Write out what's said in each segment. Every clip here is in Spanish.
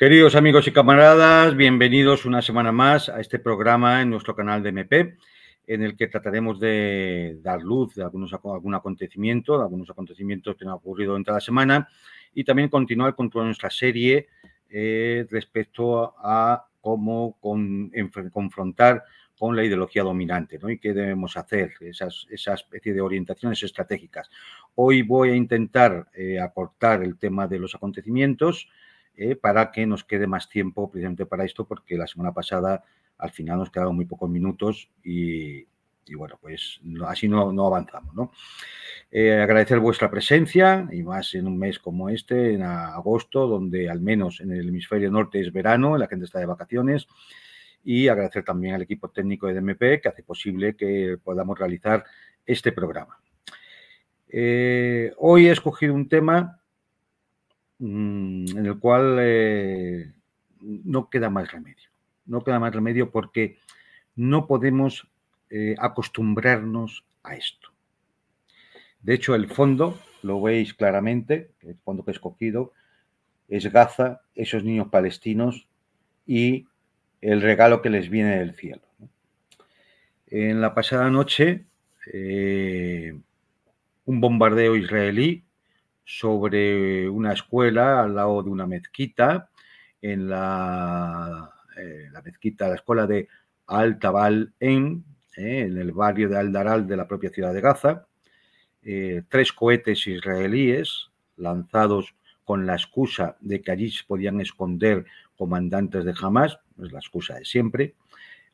Queridos amigos y camaradas, bienvenidos una semana más a este programa en nuestro canal de MP, en el que trataremos de dar luz de algunos, algún acontecimiento, de algunos acontecimientos que han ocurrido durante la semana y también continuar con toda nuestra serie eh, respecto a cómo confrontar con la ideología dominante y qué debemos hacer, esas, esa especie de orientaciones estratégicas. Hoy voy a intentar eh, aportar el tema de los acontecimientos eh, para que nos quede más tiempo precisamente para esto, porque la semana pasada al final nos quedaron muy pocos minutos y, bueno, pues así no, avanzamos. Eh, agradecer vuestra presencia y más en un mes como este, en agosto, donde al menos en el hemisferio norte es verano, la gente está de vacaciones. Y agradecer también al equipo técnico de DMP que hace posible que podamos realizar este programa. Eh, hoy he escogido un tema Mm, en el cual eh, no queda más remedio. No queda más remedio porque no podemos eh, acostumbrarnos a esto. De hecho, el fondo, lo veis claramente, el fondo que he escogido, es Gaza, esos niños palestinos y el regalo que les viene del cielo. En la pasada noche, eh, un bombardeo israelí sobre una escuela al lado de una mezquita, en la, eh, mezquita, la escuela de Al-Tabal en, eh, en el barrio de Al-Daral de la propia ciudad de Gaza. Eh, tres cohetes israelíes lanzados con la excusa de que allí se podían esconder comandantes de Hamas, es la excusa de siempre,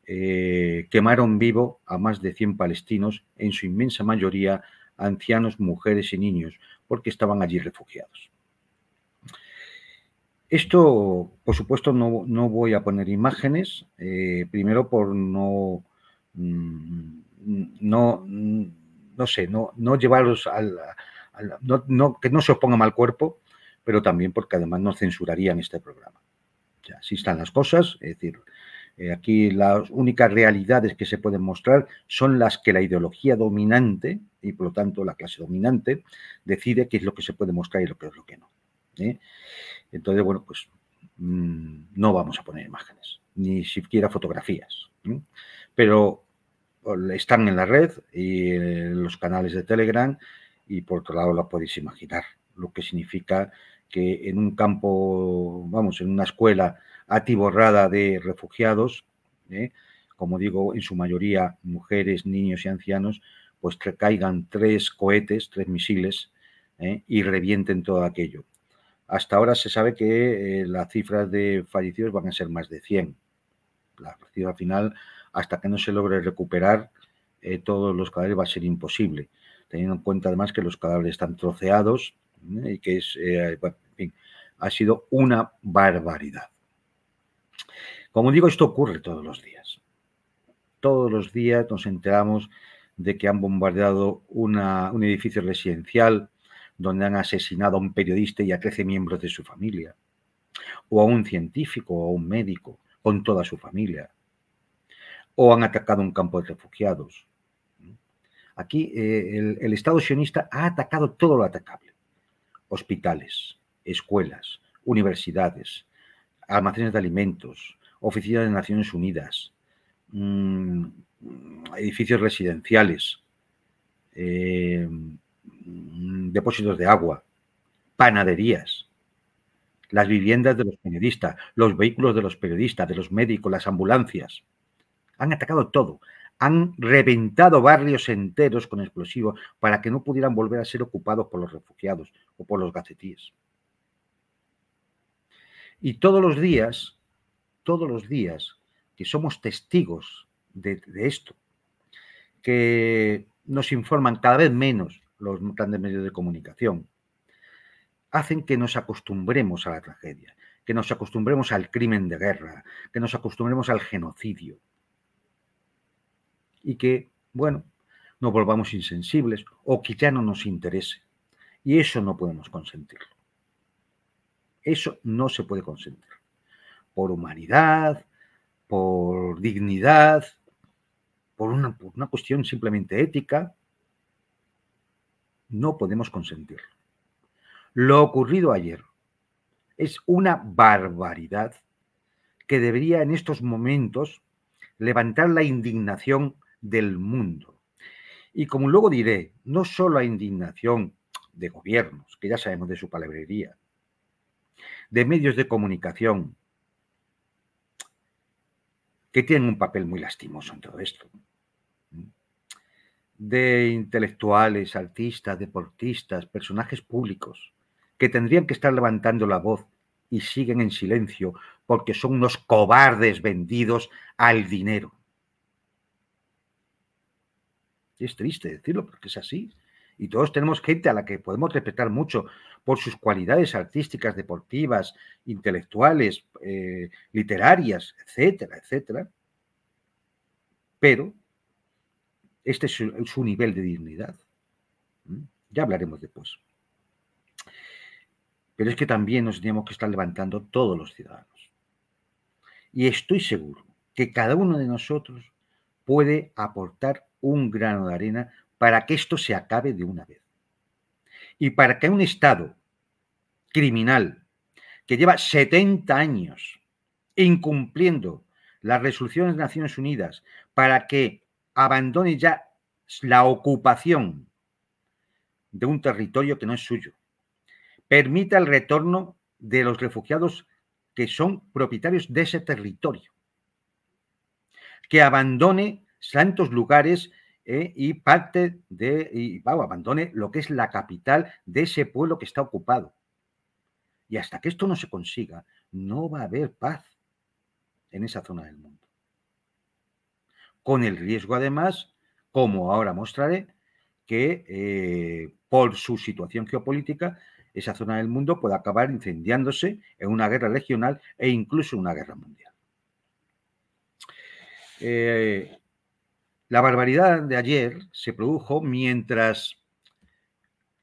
quemaron vivo a más de 100 palestinos, en su inmensa mayoría ancianos, mujeres y niños, porque estaban allí refugiados. Esto, por supuesto, no, voy a poner imágenes, eh, primero por no, mm, no, no sé, no, no llevaros al, no, que no se os ponga mal cuerpo, pero también porque además no censurarían este programa. Ya, así están las cosas, es decir, eh, aquí las únicas realidades que se pueden mostrar son las que la ideología dominante, y por lo tanto la clase dominante, decide qué es lo que se puede mostrar y lo que es lo que no. ¿eh? Entonces, bueno, pues mm, no vamos a poner imágenes, ni siquiera fotografías. Pero están en la red y en eh, los canales de Telegram y por otro lado la podéis imaginar, lo que significa que en un campo, vamos, en una escuela atiborrada de refugiados, ¿eh? como digo, en su mayoría mujeres, niños y ancianos, pues que caigan tres cohetes, tres misiles, ¿eh? y revienten todo aquello. Hasta ahora se sabe que eh, las cifras de fallecidos van a ser más de 100. La cifra final, hasta que no se logre recuperar todos los cadáveres, va a ser imposible, teniendo en cuenta además que los cadáveres están troceados y que es, ha sido una barbaridad. Como digo, esto ocurre todos los días. Todos los días nos enteramos de que han bombardeado un edificio residencial donde han asesinado a un periodista y a 13 miembros de su familia, o a un científico o a un médico con toda su familia, o han atacado un campo de refugiados. Aquí eh, el Estado sionista ha atacado todo lo atacable. Hospitales, escuelas, universidades, almacenes de alimentos, oficinas de Naciones Unidas, mm, edificios residenciales, eh, mm, depósitos de agua, panaderías, las viviendas de los periodistas, los vehículos de los periodistas, de los médicos, las ambulancias. Han atacado todo. Han reventado barrios enteros con explosivos para que no pudieran volver a ser ocupados por los refugiados o por los gacetíes. Y todos los días todos los días, que somos testigos de, esto, que nos informan cada vez menos los grandes medios de comunicación, hacen que nos acostumbremos a la tragedia, que nos acostumbremos al crimen de guerra, que nos acostumbremos al genocidio y que, bueno, nos volvamos insensibles o que ya no nos interese. Y eso no podemos consentirlo. Eso no se puede consentir por humanidad, por dignidad, por una, cuestión simplemente ética, no podemos consentirlo. Lo ocurrido ayer es una barbaridad que debería en estos momentos levantar la indignación del mundo. Y como luego diré, no solo la indignación de gobiernos, que ya sabemos de su palabrería, de medios de comunicación, que tienen un papel muy lastimoso en todo esto. De intelectuales, artistas, deportistas, personajes públicos, que tendrían que estar levantando la voz y siguen en silencio porque son unos cobardes vendidos al dinero. Es triste decirlo porque es así, y todos tenemos gente a la que podemos respetar mucho por sus cualidades artísticas, deportivas, intelectuales, eh, literarias, etcétera, etcétera. Pero este es su, su nivel de dignidad. Ya hablaremos después. Pero es que también nos tenemos que estar levantando todos los ciudadanos. Y estoy seguro que cada uno de nosotros puede aportar un grano de arena para que esto se acabe de una vez. Y para que un Estado criminal que lleva 70 años incumpliendo las resoluciones de Naciones Unidas para que abandone ya la ocupación de un territorio que no es suyo. Permita el retorno de los refugiados que son propietarios de ese territorio. Que abandone santos lugares eh, y parte de, y abandone lo que es la capital de ese pueblo que está ocupado. Y hasta que esto no se consiga, no va a haber paz en esa zona del mundo. Con el riesgo, además, como ahora mostraré, que eh, por su situación geopolítica, esa zona del mundo puede acabar incendiándose en una guerra regional e incluso una guerra mundial. Eh, la barbaridad de ayer se produjo mientras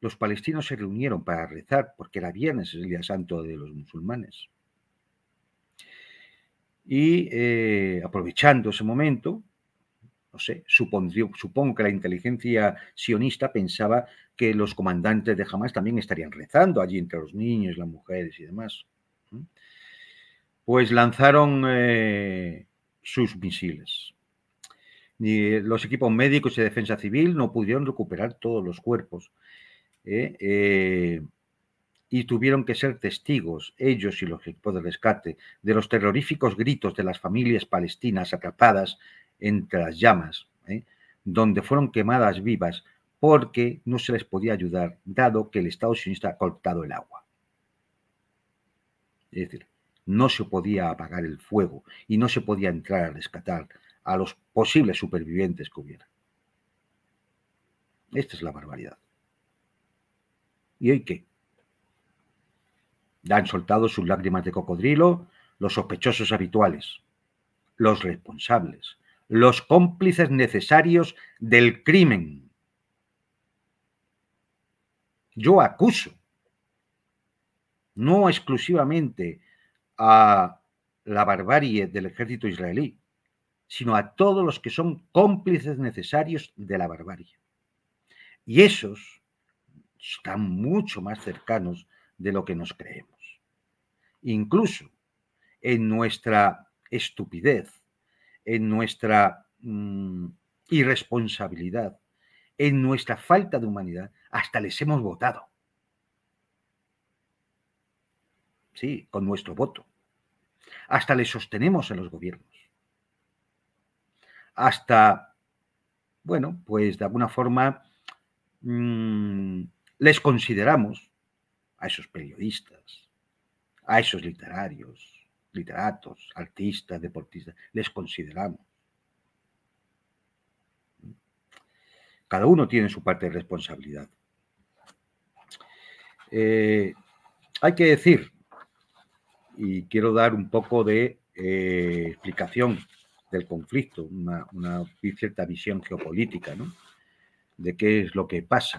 los palestinos se reunieron para rezar, porque era viernes, es el día santo de los musulmanes. Y eh, aprovechando ese momento, no sé, supongo, que la inteligencia sionista pensaba que los comandantes de Hamas también estarían rezando allí entre los niños, las mujeres y demás. Pues lanzaron eh, sus misiles ni los equipos médicos y de defensa civil no pudieron recuperar todos los cuerpos. ¿eh? Eh, y tuvieron que ser testigos, ellos y los equipos de rescate, de los terroríficos gritos de las familias palestinas atrapadas entre las llamas, ¿eh? donde fueron quemadas vivas porque no se les podía ayudar, dado que el Estado sionista ha cortado el agua. Es decir, no se podía apagar el fuego y no se podía entrar a rescatar a los posibles supervivientes que hubiera. Esta es la barbaridad. ¿Y hoy qué? han soltado sus lágrimas de cocodrilo los sospechosos habituales, los responsables, los cómplices necesarios del crimen. Yo acuso no exclusivamente a la barbarie del ejército israelí, sino a todos los que son cómplices necesarios de la barbarie. Y esos están mucho más cercanos de lo que nos creemos. Incluso en nuestra estupidez, en nuestra mm, irresponsabilidad, en nuestra falta de humanidad, hasta les hemos votado. Sí, con nuestro voto. Hasta les sostenemos en los gobiernos hasta, bueno, pues de alguna forma mm, les consideramos a esos periodistas, a esos literarios, literatos, artistas, deportistas, les consideramos. Cada uno tiene su parte de responsabilidad. Eh, hay que decir, y quiero dar un poco de eh, explicación del conflicto, una, cierta visión geopolítica, De qué es lo que pasa.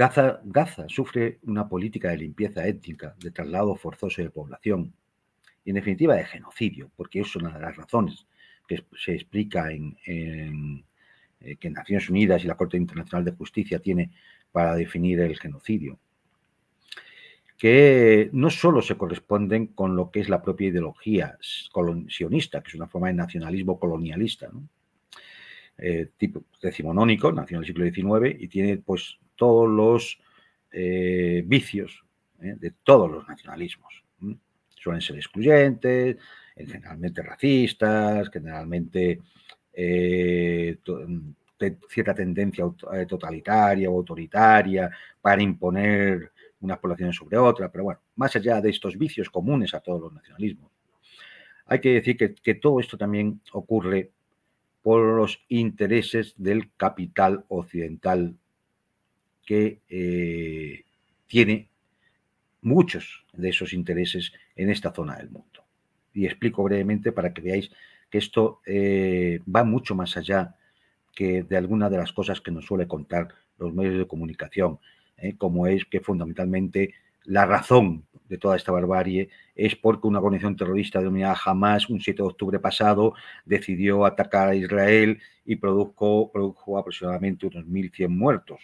Gaza, Gaza, sufre una política de limpieza étnica, de traslado forzoso de población y, en definitiva, de genocidio, porque es una de las razones que se explica en, en eh, que Naciones Unidas y la Corte Internacional de Justicia tiene para definir el genocidio que no solo se corresponden con lo que es la propia ideología sionista, que es una forma de nacionalismo colonialista, eh, tipo decimonónico, nacional del siglo XIX y tiene pues todos los eh, vicios ¿eh? de todos los nacionalismos. Suelen ser excluyentes, generalmente racistas, generalmente mm, cierta tendencia totalitaria o autoritaria para imponer unas poblaciones sobre otra, pero bueno, más allá de estos vicios comunes a todos los nacionalismos, hay que decir que, todo esto también ocurre por los intereses del capital occidental que eh, tiene muchos de esos intereses en esta zona del mundo. Y explico brevemente para que veáis que esto eh, va mucho más allá que de alguna de las cosas que nos suele contar los medios de comunicación ¿eh? como es que fundamentalmente la razón de toda esta barbarie es porque una organización terrorista dominada jamás, un 7 de octubre pasado, decidió atacar a Israel y produjo, aproximadamente unos 1.100 muertos.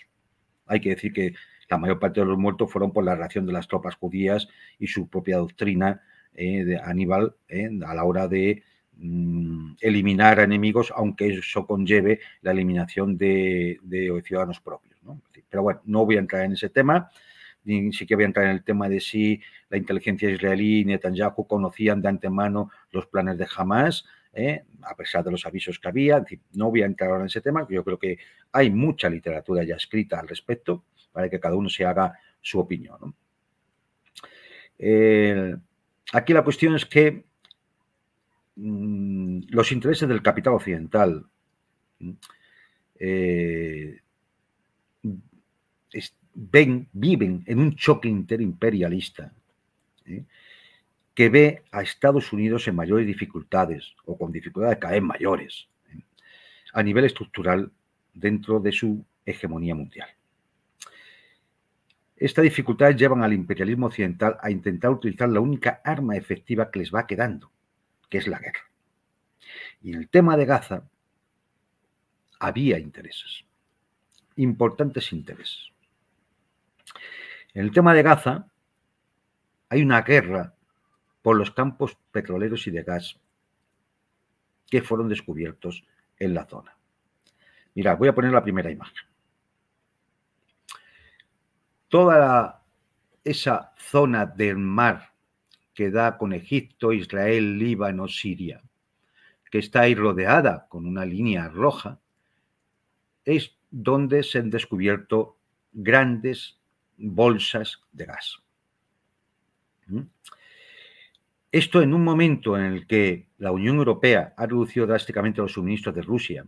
Hay que decir que la mayor parte de los muertos fueron por la reacción de las tropas judías y su propia doctrina ¿eh? de Aníbal ¿eh? a la hora de mm, eliminar a enemigos, aunque eso conlleve la eliminación de ciudadanos propios. Pero bueno, no voy a entrar en ese tema, ni siquiera voy a entrar en el tema de si la inteligencia israelí y Netanyahu conocían de antemano los planes de Hamas, ¿eh? a pesar de los avisos que había. no voy a entrar ahora en ese tema, yo creo que hay mucha literatura ya escrita al respecto para que cada uno se haga su opinión. aquí la cuestión es que mm, los intereses del capital occidental eh, viven en un choque interimperialista que ve a Estados Unidos en mayores dificultades o con dificultades cada vez mayores a nivel estructural dentro de su hegemonía mundial. Estas dificultades llevan al imperialismo occidental a intentar utilizar la única arma efectiva que les va quedando, que es la guerra. Y en el tema de Gaza había intereses, importantes intereses. En el tema de Gaza, hay una guerra por los campos petroleros y de gas que fueron descubiertos en la zona. Mira, voy a poner la primera imagen. Toda esa zona del mar que da con Egipto, Israel, Líbano, Siria, que está ahí rodeada con una línea roja, es donde se han descubierto grandes bolsas de gas. ¿Mm? Esto en un momento en el que la Unión Europea ha reducido drásticamente los suministros de Rusia,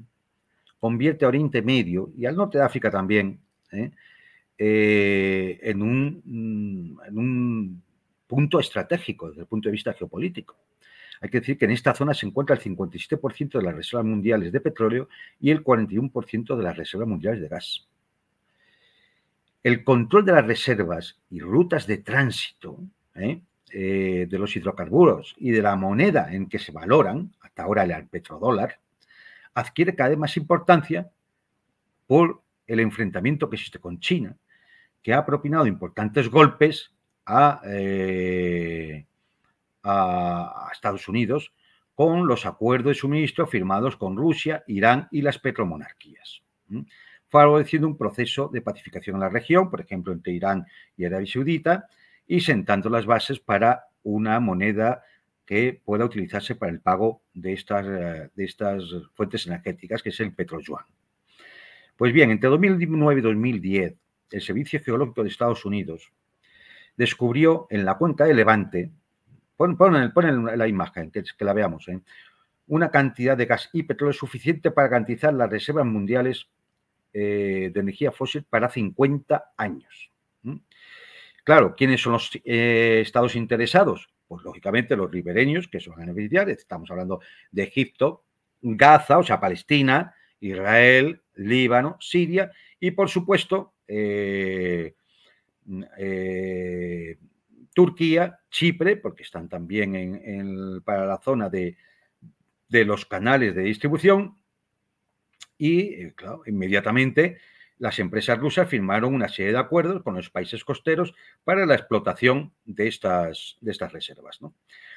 convierte a Oriente Medio y al norte de África también ¿eh? Eh, en, un, mm, en un punto estratégico desde el punto de vista geopolítico. Hay que decir que en esta zona se encuentra el 57% de las reservas mundiales de petróleo y el 41% de las reservas mundiales de gas el control de las reservas y rutas de tránsito ¿eh? Eh, de los hidrocarburos y de la moneda en que se valoran, hasta ahora el petrodólar, adquiere cada vez más importancia por el enfrentamiento que existe con China, que ha propinado importantes golpes a, eh, Estados Unidos con los acuerdos de suministro firmados con Rusia, Irán y las petromonarquías favoreciendo un proceso de pacificación en la región, por ejemplo, entre Irán y Arabia Saudita, y sentando las bases para una moneda que pueda utilizarse para el pago de estas, eh, de estas fuentes energéticas, que es el petróleo. Pues bien, entre 2009 y 2010, el Servicio Geológico de Estados Unidos descubrió en la cuenca de Levante, ponen la imagen, que, que la veamos, ¿eh? una cantidad de gas y petróleo suficiente para garantizar las reservas mundiales eh, de energía fósil para 50 años. Claro, ¿quiénes son los eh, estados interesados? Pues lógicamente los ribereños, que son van a estamos hablando de Egipto, Gaza, o sea, Palestina, Israel, Líbano, Siria y por supuesto eh, mm, Turquía, Chipre, porque están también para la zona de, de, los canales de distribución, y, eh, claro, inmediatamente las empresas rusas firmaron una serie de acuerdos con los países costeros para la explotación de estas, reservas.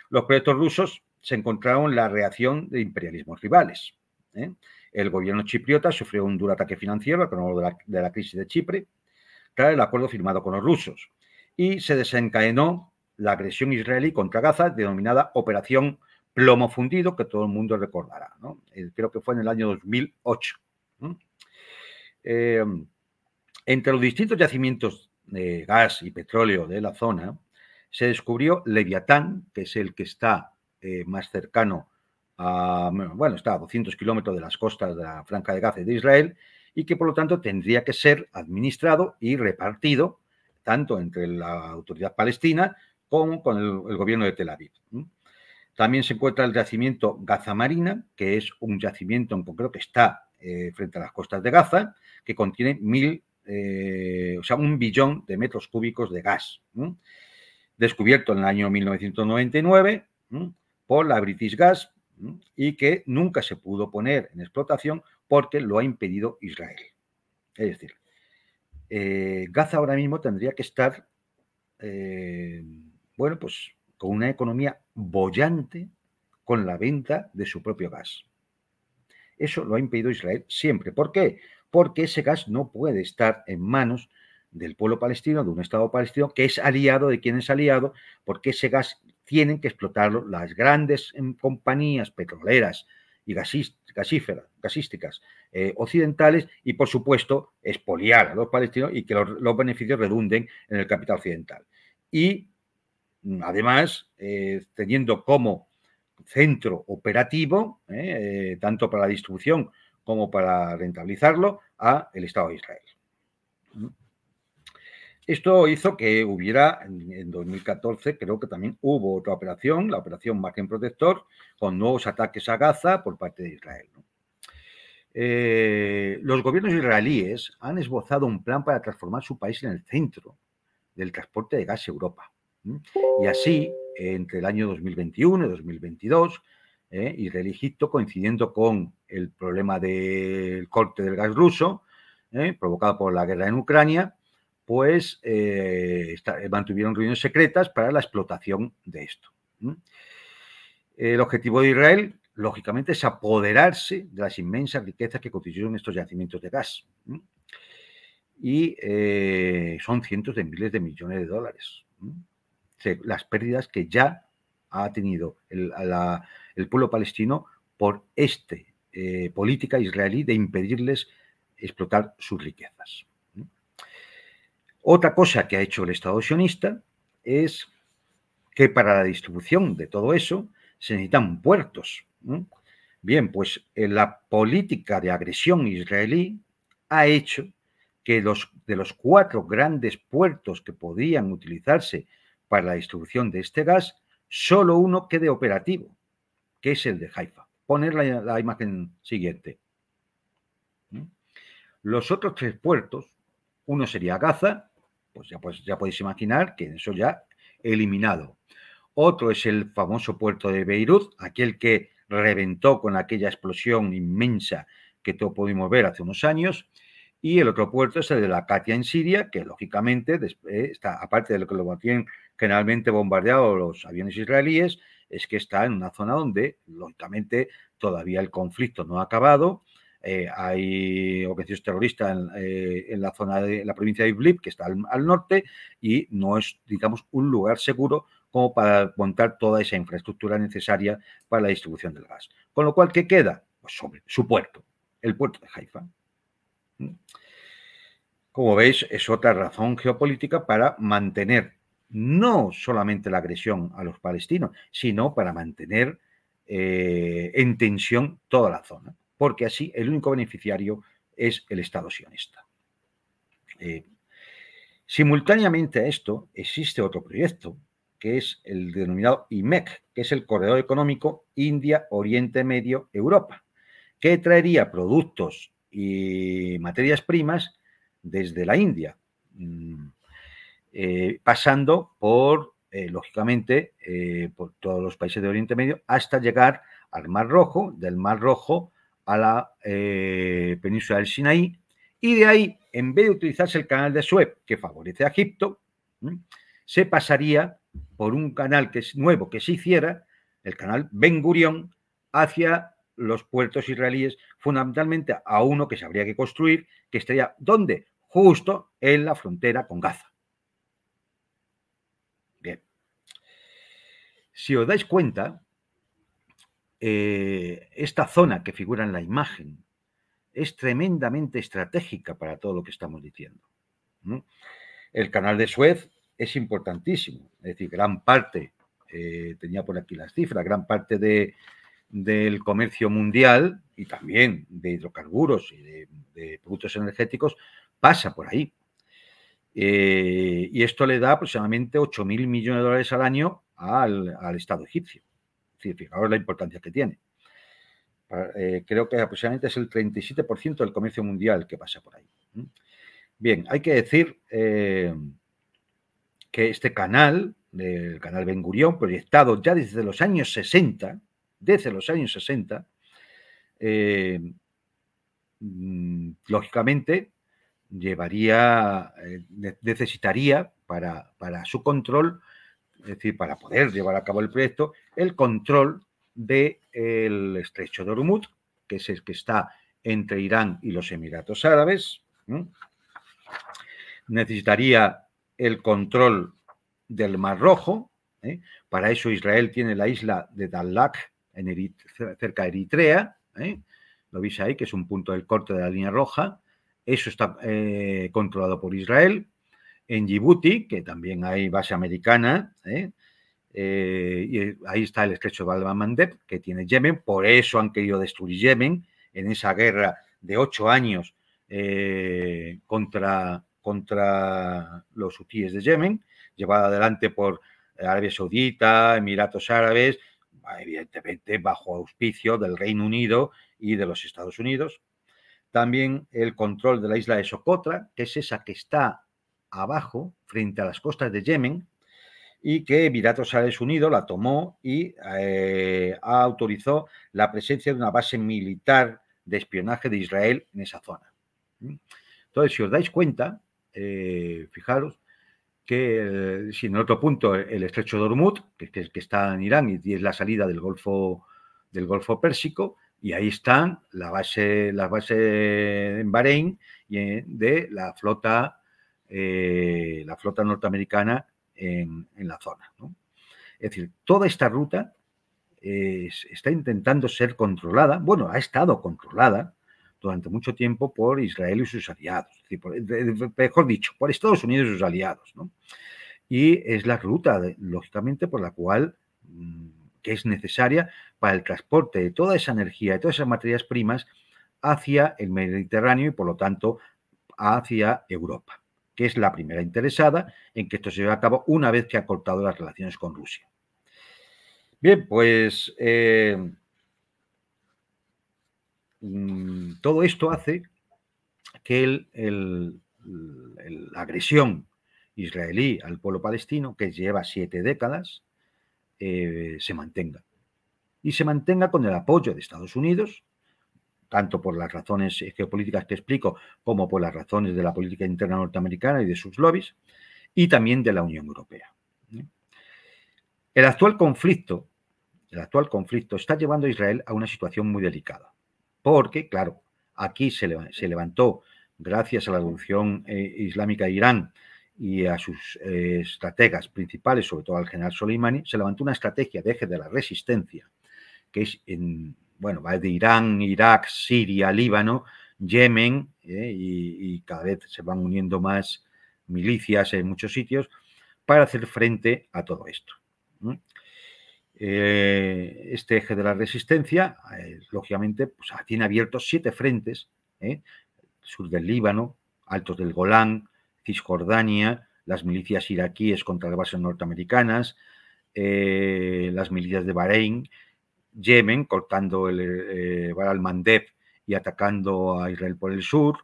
Los proyectos rusos se encontraron la reacción de imperialismos rivales. ¿eh? El gobierno chipriota sufrió un duro ataque financiero a través de la, de la crisis de Chipre, tras el acuerdo firmado con los rusos, y se desencadenó la agresión israelí contra Gaza, denominada Operación Plomo Fundido, que todo el mundo recordará, ¿no? Eh, creo que fue en el año 2008. Eh, entre los distintos yacimientos de gas y petróleo de la zona, se descubrió Leviatán, que es el que está eh, más cercano a, bueno, está a 200 kilómetros de las costas de la Franca de Gaza de Israel y que por lo tanto tendría que ser administrado y repartido tanto entre la autoridad palestina como con el, gobierno de Tel Aviv. También se encuentra el yacimiento Gaza Marina, que es un yacimiento en concreto que está eh, frente a las costas de Gaza, que contiene mil, eh, o sea, un billón de metros cúbicos de gas, descubierto en el año 1999 por la British Gas y que nunca se pudo poner en explotación porque lo ha impedido Israel. Es decir, eh, Gaza ahora mismo tendría que estar, bueno, pues con una economía bollante con la venta de su propio gas. Eso lo ha impedido Israel siempre. ¿Por qué? Porque ese gas no puede estar en manos del pueblo palestino, de un Estado palestino, que es aliado de quien es aliado, porque ese gas tienen que explotarlo las grandes em, compañías petroleras y gasíferas, gasísticas eh, occidentales y, por supuesto, expoliar a los palestinos y que los, los beneficios redunden en el capital occidental. Y además, eh, teniendo como centro operativo, eh, eh, tanto para la distribución como para rentabilizarlo, a el Estado de Israel. Esto hizo que hubiera, en 2014, creo que también hubo otra operación, la operación Margen Protector, con nuevos ataques a Gaza por parte de Israel. los gobiernos israelíes han esbozado un plan para transformar su país en el centro del transporte de gas a Europa. Y así, entre el año 2021 y 2022, Israel ¿eh? y Egipto, coincidiendo con el problema del corte del gas ruso, ¿eh? provocado por la guerra en Ucrania, pues eh, mantuvieron reuniones secretas para la explotación de esto. El objetivo de Israel, lógicamente, es apoderarse de las inmensas riquezas que constituyen estos yacimientos de gas. Y son cientos de miles de millones de dólares las pérdidas que ya ha tenido el, pueblo palestino por esta eh, política israelí de impedirles explotar sus riquezas. Otra cosa que ha hecho el Estado sionista es que para la distribución de todo eso se necesitan puertos. Bien, pues eh, la política de agresión israelí ha hecho que los, de los cuatro grandes puertos que podían utilizarse para la distribución de este gas, solo uno quede operativo, que es el de Haifa. Poner la, imagen siguiente. ¿Mm? Los otros tres puertos, uno sería Gaza, pues ya, pues ya podéis imaginar que eso ya eliminado. Otro es el famoso puerto de Beirut, aquel que reventó con aquella explosión inmensa que todos pudimos ver hace unos años y el otro puerto es el de la Katia en Siria, que lógicamente eh, está, aparte de lo que lo tienen generalmente bombardeado los aviones israelíes, es que está en una zona donde, lógicamente, todavía el conflicto no ha acabado. Eh, hay operaciones terroristas eh, en, la zona de la provincia de Idlib, que está al, al, norte, y no es, digamos, un lugar seguro como para montar toda esa infraestructura necesaria para la distribución del gas. Con lo cual, ¿qué queda? Pues sobre su puerto, el puerto de Haifa. Como veis, es otra razón geopolítica para mantener no solamente la agresión a los palestinos, sino para mantener eh, en tensión toda la zona, porque así el único beneficiario es el Estado sionista. Eh, simultáneamente a esto existe otro proyecto, que es el denominado IMEC, que es el Corredor Económico India-Oriente Medio-Europa, que traería productos y materias primas desde la India, mm, eh, pasando por, eh, lógicamente, eh, por todos los países de Oriente Medio, hasta llegar al Mar Rojo, del Mar Rojo a la península del Sinaí, y de ahí, en vez de utilizarse el canal de Suez, que favorece a Egipto, mm, se pasaría por un canal que es nuevo que se hiciera, el canal Ben Gurión, hacia los puertos israelíes, fundamentalmente a uno que se habría que construir, que estaría ¿dónde? Justo en la frontera con Gaza. Bien. Si os dais cuenta, eh, esta zona que figura en la imagen es tremendamente estratégica para todo lo que estamos diciendo. El canal de Suez es importantísimo, es decir, gran parte, eh, tenía por aquí las cifras, gran parte de, del comercio mundial y también de hidrocarburos y de, productos energéticos pasa por ahí. Eh, y esto le da aproximadamente 8.000 millones de dólares al año al, Estado egipcio. Es fijaos la importancia que tiene. Eh, creo que aproximadamente es el 37% del comercio mundial que pasa por ahí. Bien, hay que decir eh, que este canal, el canal Ben Gurión, proyectado ya desde los años 60, desde los años 60, eh, mm, lógicamente llevaría, eh, necesitaría para, su control, es decir, para poder llevar a cabo el proyecto, el control del estrecho de Ormuz, que es el que está entre Irán y los Emiratos Árabes. Necesitaría el control del Mar Rojo. ¿eh? Para eso Israel tiene la isla de Dalak, en cerca de Eritrea, ¿eh? lo veis ahí, que es un punto del corte de la línea roja. Eso está eh, controlado por Israel. En Djibouti, que también hay base americana, ¿eh? y ahí está el estrecho de al que tiene Yemen. Por eso han querido destruir Yemen en esa guerra de ocho años contra, contra los hutíes de Yemen, llevada adelante por Arabia Saudita, Emiratos Árabes, evidentemente bajo auspicio del Reino Unido y de los Estados Unidos. También el control de la isla de Socotra, que es esa que está abajo, frente a las costas de Yemen, y que Emiratos Árabes Unidos la tomó y eh, autorizó la presencia de una base militar de espionaje de Israel en esa zona. ¿Mm? Entonces, si os dais cuenta, eh, fijaros, que, el, en otro punto, el estrecho de Ormuz, que, está en Irán y es la salida del Golfo, del Golfo Pérsico, y ahí están la base, las bases en Bahrein y eh, de la flota, eh, la flota norteamericana en, en la zona. Es decir, toda esta ruta eh, está intentando ser controlada, bueno, ha estado controlada durante mucho tiempo por Israel y sus aliados, mejor dicho, por Estados Unidos y sus aliados. Y es la ruta, lógicamente, por la cual mm, que es necesaria para el transporte de toda esa energía, de todas esas materias primas hacia el Mediterráneo y, por lo tanto, hacia Europa, que es la primera interesada en que esto se lleve a cabo una vez que ha cortado las relaciones con Rusia. Bien, pues... Eh, Mm, todo esto hace que la agresión israelí al pueblo palestino, que lleva siete décadas, eh, se mantenga. Y se mantenga con el apoyo de Estados Unidos, tanto por las razones geopolíticas que explico, como por las razones de la política interna norteamericana y de sus lobbies, y también de la Unión Europea. ¿eh? El actual conflicto, el actual conflicto está llevando a Israel a una situación muy delicada porque, claro, aquí se, levantó, gracias a la revolución eh, islámica de Irán y a sus eh, estrategas principales, sobre todo al general Soleimani, se levantó una estrategia de eje de la resistencia, que es, en, bueno, va de Irán, Irak, Siria, Líbano, Yemen, eh, y, y, cada vez se van uniendo más milicias en muchos sitios para hacer frente a todo esto. Eh, este eje de la resistencia, eh, lógicamente, pues, tiene abiertos siete frentes, ¿eh? sur del Líbano, altos del Golán, Cisjordania, las milicias iraquíes contra las bases norteamericanas, las milicias de Bahrein, Yemen, cortando el Bar al-Mandeb y atacando a Israel por el sur,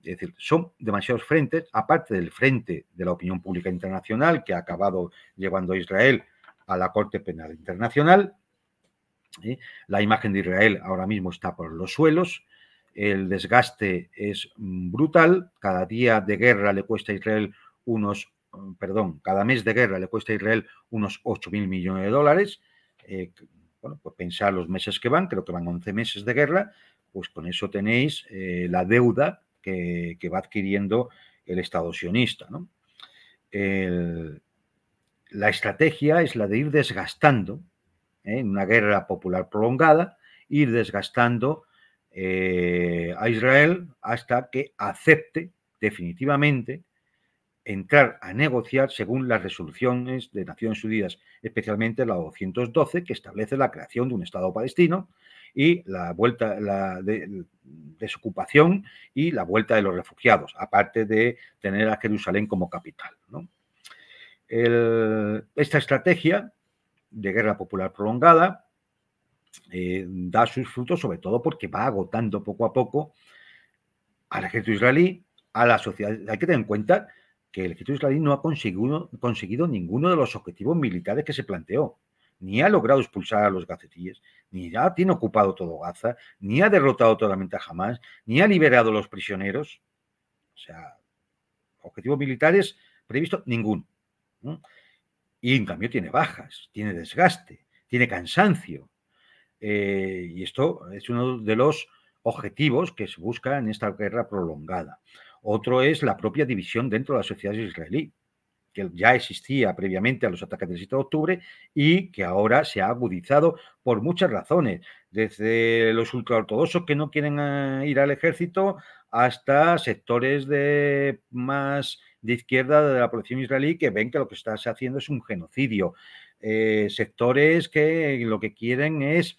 es decir, son demasiados frentes, aparte del frente de la opinión pública internacional que ha acabado llevando a Israel a la Corte Penal Internacional. La imagen de Israel ahora mismo está por los suelos, el desgaste es brutal, cada día de guerra le cuesta a Israel unos, mm, perdón, cada mes de guerra le cuesta a Israel unos 8 mil millones de dólares. Eh, bueno, pues pensar los meses que van, creo que van 11 meses de guerra, pues con eso tenéis eh, la deuda que, va adquiriendo el Estado sionista. El, la estrategia es la de ir desgastando, ¿eh? en una guerra popular prolongada, ir desgastando eh, a Israel hasta que acepte definitivamente entrar a negociar según las resoluciones de Naciones Unidas, especialmente la 212, que establece la creación de un Estado palestino y la vuelta, la de, desocupación y la vuelta de los refugiados, aparte de tener a Jerusalén como capital. ¿no? esta estrategia de guerra popular prolongada eh, da sus frutos sobre todo porque va agotando poco a poco al ejército israelí, a la sociedad. Hay que tener en cuenta que el ejército israelí no ha conseguido, conseguido ninguno de los objetivos militares que se planteó. Ni ha logrado expulsar a los gacetíes, ni ya tiene ocupado todo Gaza, ni ha derrotado totalmente a Hamas, ni ha liberado a los prisioneros. O sea, objetivos militares previstos, ninguno. Y en cambio tiene bajas, tiene desgaste, tiene cansancio. Eh, y esto es uno de los objetivos que se busca en esta guerra prolongada. Otro es la propia división dentro de la sociedad israelí, que ya existía previamente a los ataques del 7 de octubre y que ahora se ha agudizado por muchas razones, desde los ultraortodoxos que no quieren eh, ir al ejército hasta sectores de más de izquierda de la población israelí que ven que lo que está haciendo es un genocidio. Eh, sectores que lo que quieren es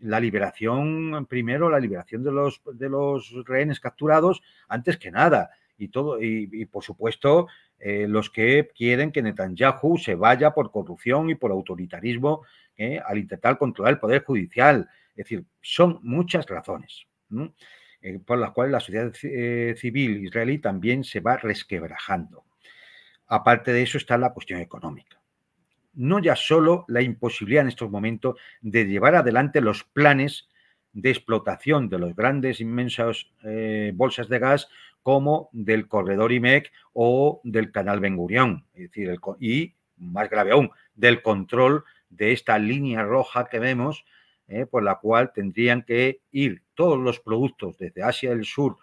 la liberación, primero la liberación de los, de los rehenes capturados, antes que nada. Y, todo, y, por supuesto, eh, los que quieren que Netanyahu se vaya por corrupción y por autoritarismo eh, al intentar controlar el poder judicial. Es decir, son muchas razones. Eh, por las cuales la sociedad eh, civil israelí también se va resquebrajando. Aparte de eso está la cuestión económica. No ya solo la imposibilidad en estos momentos de llevar adelante los planes de explotación de los grandes, inmensas eh, bolsas de gas como del corredor IMEC o del canal Ben Gurión, es decir, y más grave aún, del control de esta línea roja que vemos ¿eh? por la cual tendrían que ir todos los productos desde Asia del Sur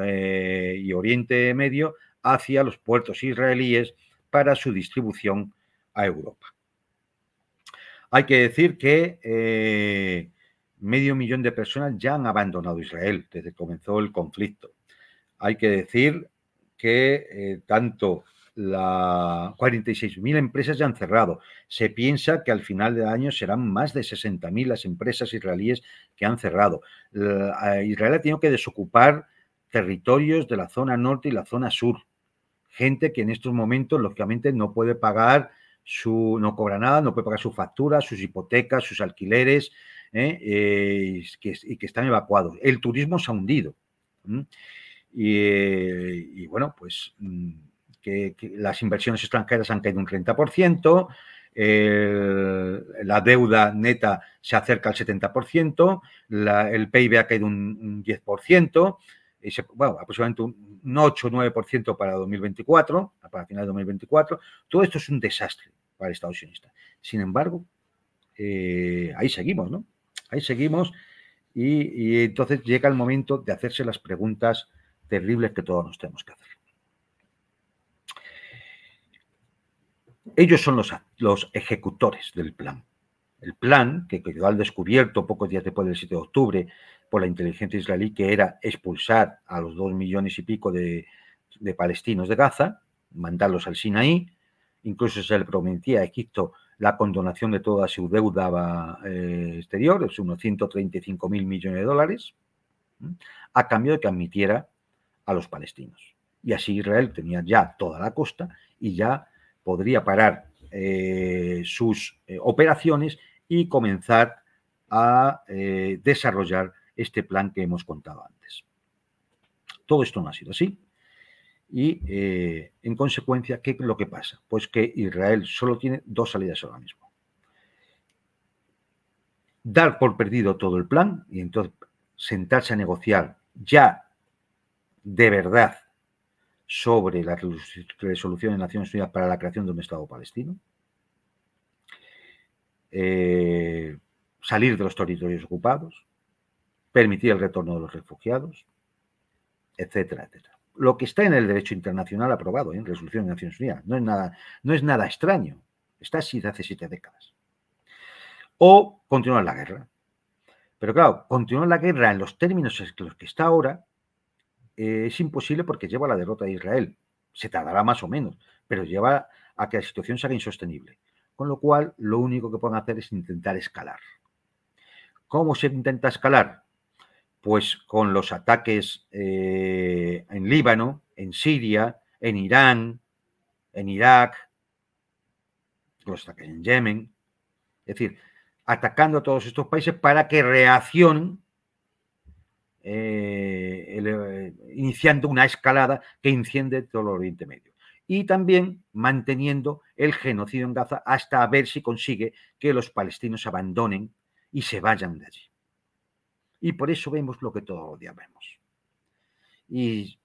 eh, y Oriente Medio hacia los puertos israelíes para su distribución a Europa. Hay que decir que eh, medio millón de personas ya han abandonado Israel desde que comenzó el conflicto. Hay que decir que tanto la 46.000 empresas ya han cerrado. Se piensa que al final del año serán más de 60.000 las empresas israelíes que han cerrado. Israel ha tenido que desocupar territorios de la zona norte y la zona sur. Gente que en estos momentos, lógicamente, no puede pagar su, no cobra nada, no puede pagar su factura, sus hipotecas, sus alquileres, ¿eh? Eh, y, que, están evacuados. El turismo se ha hundido. Eh, y, bueno, pues mm, que, las inversiones extranjeras han caído un 30%, eh, la deuda neta se acerca al 70%, el PIB ha caído un, 10%, y bueno, aproximadamente un, un 8 o 9% para 2024, para final de 2024. Todo esto es un desastre para el Estado Sin embargo, eh, ahí seguimos, ¿no? Ahí seguimos y entonces llega el momento de hacerse las preguntas terribles que todos nos tenemos que hacer. Ellos son los, ejecutores del plan. El plan que quedó al descubierto pocos días después del 7 de octubre por la inteligencia israelí, que era expulsar a los dos millones y pico de, de palestinos de Gaza, mandarlos al Sinaí, incluso se le prometía a Egipto la condonación de toda su deuda eh, exterior, es unos 135 mil millones de dólares, a cambio de que admitiera a los palestinos. Y así Israel tenía ya toda la costa y ya podría parar eh, sus eh, operaciones y comenzar a eh, desarrollar este plan que hemos contado antes. Todo esto no ha sido así. Y en consecuencia, ¿qué es lo que pasa? Pues que Israel solo tiene dos salidas ahora mismo. Dar por perdido todo el plan y entonces sentarse a negociar ya de verdad sobre la resolución de Naciones Unidas para la creación de un Estado palestino, eh, salir de los territorios ocupados, permitir el retorno de los refugiados, etcétera, etcétera. Lo que está en el derecho internacional aprobado, en resolución de Naciones Unidas, no es nada, no es nada extraño, está así desde hace siete décadas. O continuar la guerra. Pero claro, continuar la guerra en los términos en los que está ahora eh, es imposible porque lleva a la derrota de Israel. Se tardará más o menos, pero lleva a que la situación sea insostenible. Con lo cual, lo único que pueden hacer es intentar escalar. ¿Cómo se intenta escalar? Pues con los ataques eh, en Líbano, en Siria, en Irán, en Irak, los ataques en Yemen. Es decir, atacando a todos estos países para que reaccionen eh, eh, iniciando una escalada que enciende todo el Oriente Medio. Y también manteniendo el genocidio en Gaza hasta ver si consigue que los palestinos abandonen y se vayan de allí. Y por eso vemos lo que todos los días vemos. Y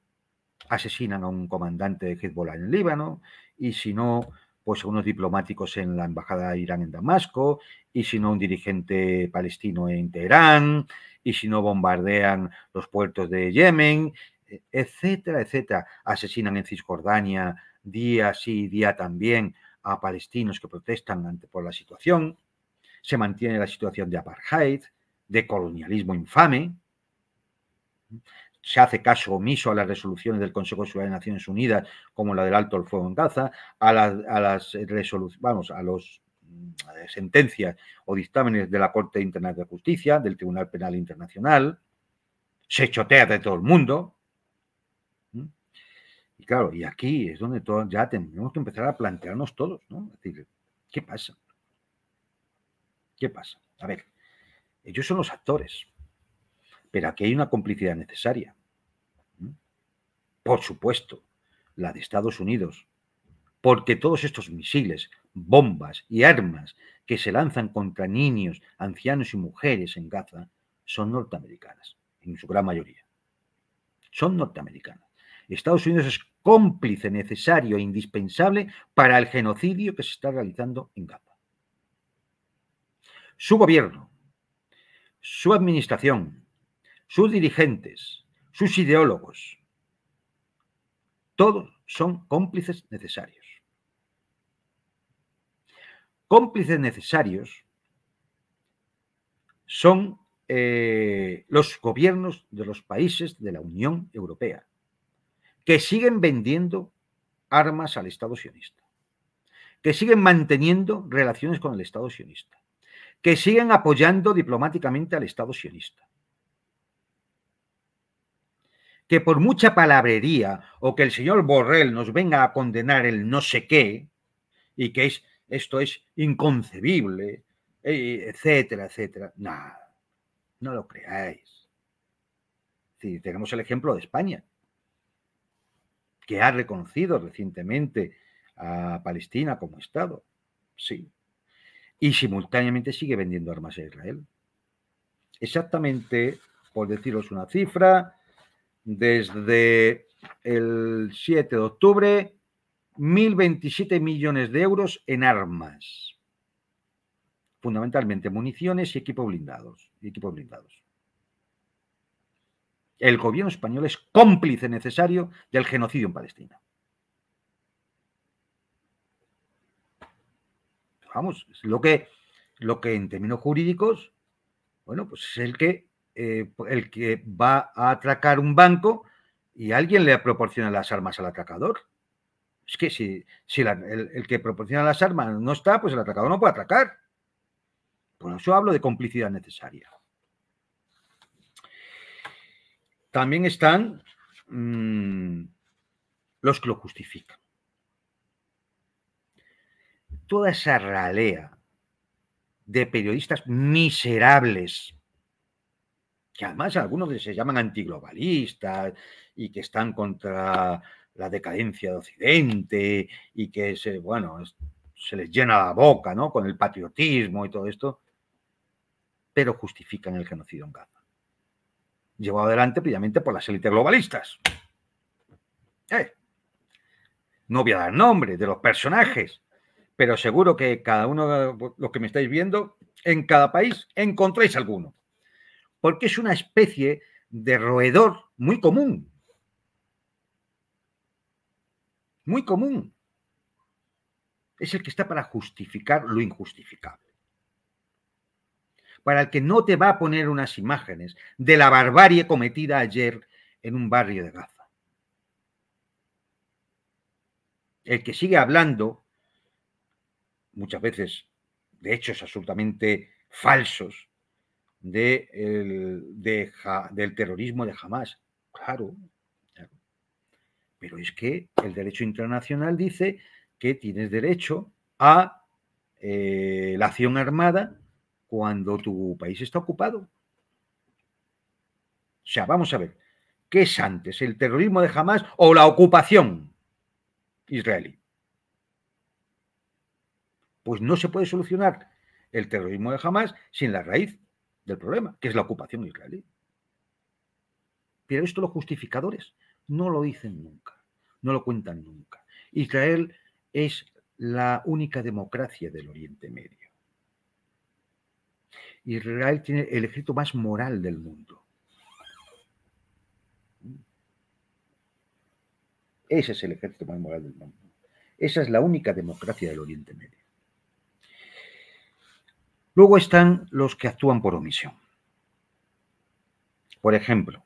asesinan a un comandante de Hezbollah en Líbano, y si no, pues unos diplomáticos en la embajada de Irán en Damasco, y si no un dirigente palestino en Teherán, y si no bombardean los puertos de Yemen, e, etcétera, etcétera. Asesinan en Cisjordania día sí, día también a palestinos que protestan ante, por la situación. Se mantiene la situación de apartheid, de colonialismo infame se hace caso omiso a las resoluciones del Consejo de Seguridad de Naciones Unidas, como la del alto el fuego en Gaza, a las, resoluciones, vamos, a los mm, sentencias o dictámenes de la Corte Internacional de Justicia, del Tribunal Penal Internacional, se chotea de todo el mundo. Y claro, y aquí es donde ya tenemos que empezar a plantearnos todos, ¿no? Es decir, ¿qué pasa? ¿Qué pasa? A ver, ellos son los actores pero aquí hay una complicidad necesaria. ¿Mm? Por supuesto, la de Estados Unidos. Porque todos estos misiles, bombas y armas que se lanzan contra niños, ancianos y mujeres en Gaza son norteamericanas, en su gran mayoría. Son norteamericanas. Estados Unidos es cómplice necesario e indispensable para el genocidio que se está realizando en Gaza. Su gobierno, su administración, sus dirigentes, sus ideólogos, todos son cómplices necesarios. Cómplices necesarios son eh, los gobiernos de los países de la Unión Europea, que siguen vendiendo armas al Estado sionista, que siguen manteniendo relaciones con el Estado sionista, que siguen apoyando diplomáticamente al Estado sionista, que por mucha palabrería o que el señor Borrell nos venga a condenar el no sé qué, y que es, esto es inconcebible, e, etcétera, etcétera, nada, no lo creáis. Si tenemos el ejemplo de España, que ha reconocido recientemente a Palestina como Estado, sí, y simultáneamente sigue vendiendo armas a Israel. Exactamente, por deciros una cifra, desde el 7 de octubre, 1.027 millones de euros en armas, fundamentalmente municiones y equipos blindados, blindados. El gobierno español es cómplice necesario del genocidio en Palestina. Vamos, lo que, lo que en términos jurídicos, bueno, pues es el que eh, el que va a atracar un banco y alguien le proporciona las armas al atracador. Es que si, el, que proporciona las armas no está, pues el atracador no puede atracar. Por eso hablo de complicidad necesaria. También están mm, los que lo justifican. Toda esa ralea de periodistas miserables que además algunos se llaman antiglobalistas y que están contra la decadencia de Occidente y que se, bueno, se les llena la boca con el patriotismo y todo esto, pero justifican el genocidio en Gaza. Llevado adelante precisamente por las élites globalistas. Eh, no voy a dar nombres de los personajes, pero seguro que cada uno, de los que me estáis viendo, en cada país encontráis alguno porque es una especie de roedor muy común. Muy común. Es el que está para justificar lo injustificable. Para el que no te va a poner unas imágenes de la barbarie cometida ayer en un barrio de Gaza. El que sigue hablando, muchas veces, de hechos absolutamente falsos, de el, del terrorismo de Hamas. Claro, Pero es que el derecho internacional dice que tienes derecho a eh, la acción armada cuando tu país está ocupado. O sea, vamos a ver, ¿qué es antes, el terrorismo de Hamas o la ocupación israelí? Pues no se puede solucionar el terrorismo de Hamas sin la raíz del problema, que es la ocupación israelí. Pero esto los justificadores no lo dicen nunca, no lo cuentan nunca. Israel es la única democracia del Oriente Medio. Israel tiene el ejército más moral del mundo. Ese es el ejército más moral del mundo. Esa es la única democracia del Oriente Medio. Luego están los que actúan por omisión. Por ejemplo,